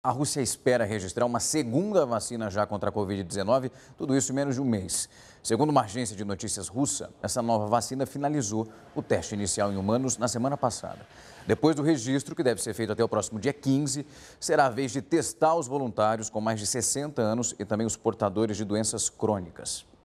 A Rússia espera registrar uma segunda vacina já contra a Covid-19, tudo isso em menos de um mês. Segundo uma agência de notícias russa, essa nova vacina finalizou o teste inicial em humanos na semana passada. Depois do registro, que deve ser feito até o próximo dia 15, será a vez de testar os voluntários com mais de 60 anos e também os portadores de doenças crônicas.